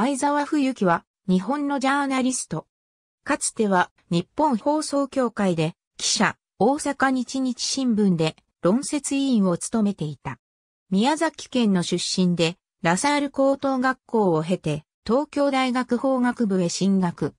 相沢冬樹は日本のジャーナリスト。かつては日本放送協会で記者、大阪日日新聞で論説委員を務めていた。宮崎県の出身で、ラサール高等学校を経て、東京大学法学部へ進学。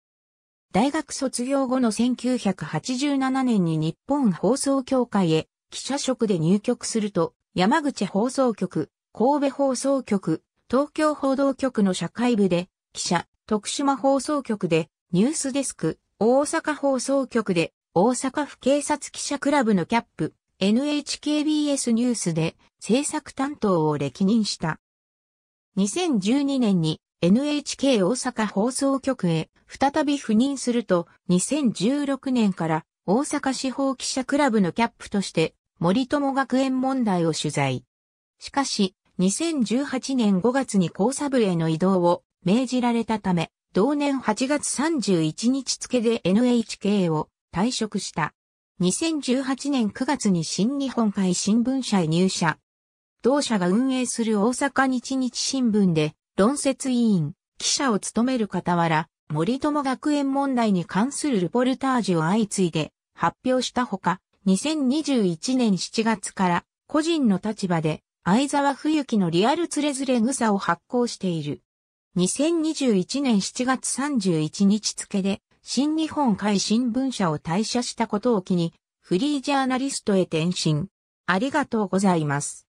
大学卒業後の1987年に日本放送協会へ記者職で入局すると、山口放送局、神戸放送局、東京報道局の社会部で、記者、徳島放送局で、ニュースデスク、大阪放送局で、大阪府警察記者クラブのキャップ、NHKBS ニュースで制作担当を歴任した。2012年に NHK 大阪放送局へ再び赴任すると2016年から大阪司法記者クラブのキャップとして森友学園問題を取材。しかし2018年5月に高サブへの移動を命じられたため、同年8月31日付で NHK を退職した。2018年9月に新日本海新聞社へ入社。同社が運営する大阪日日新聞で論説委員、記者を務める傍ら、森友学園問題に関するルポルタージュを相次いで発表したほか、2021年7月から個人の立場で相沢冬樹のリアルつれづれ草を発行している。2021年7月31日付で、新日本海新聞社を退社したことを機に、フリージャーナリストへ転身。ありがとうございます。